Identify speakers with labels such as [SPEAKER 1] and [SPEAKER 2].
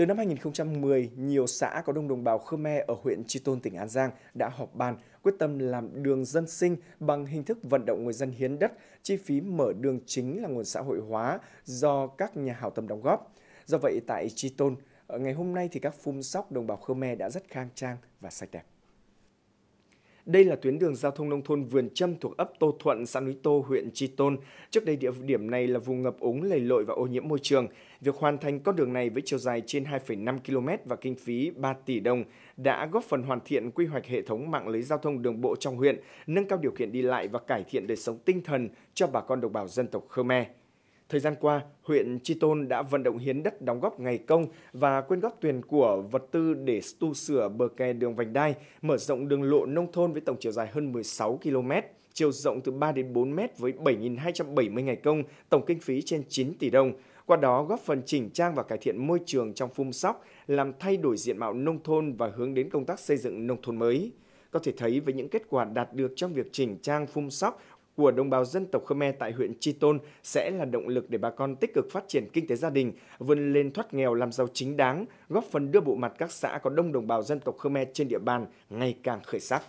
[SPEAKER 1] Từ năm 2010, nhiều xã có đông đồng bào Khmer ở huyện Tri Tôn, tỉnh An Giang đã họp bàn quyết tâm làm đường dân sinh bằng hình thức vận động người dân hiến đất, chi phí mở đường chính là nguồn xã hội hóa do các nhà hảo tâm đóng góp. Do vậy tại Tri Tôn, ờ, ngày hôm nay thì các phun sóc đồng bào Khmer đã rất khang trang và sạch đẹp. Đây là tuyến đường giao thông nông thôn Vườn Châm thuộc ấp Tô Thuận, xã Núi Tô, huyện Tri Tôn. Trước đây địa điểm này là vùng ngập úng lầy lội và ô nhiễm môi trường. Việc hoàn thành con đường này với chiều dài trên 2,5 km và kinh phí 3 tỷ đồng đã góp phần hoàn thiện quy hoạch hệ thống mạng lưới giao thông đường bộ trong huyện, nâng cao điều kiện đi lại và cải thiện đời sống tinh thần cho bà con đồng bào dân tộc Khmer. Thời gian qua, huyện Tri Tôn đã vận động hiến đất đóng góp ngày công và quyên góp tiền của vật tư để tu sửa bờ kè đường vành đai, mở rộng đường lộ nông thôn với tổng chiều dài hơn 16 km, chiều rộng từ 3 đến 4 m với 7.270 ngày công, tổng kinh phí trên 9 tỷ đồng. Qua đó góp phần chỉnh trang và cải thiện môi trường trong phun sóc, làm thay đổi diện mạo nông thôn và hướng đến công tác xây dựng nông thôn mới có thể thấy với những kết quả đạt được trong việc chỉnh trang phun sóc của đồng bào dân tộc Khmer tại huyện Chi Tôn sẽ là động lực để bà con tích cực phát triển kinh tế gia đình, vươn lên thoát nghèo làm giàu chính đáng, góp phần đưa bộ mặt các xã có đông đồng bào dân tộc Khmer trên địa bàn ngày càng khởi sắc.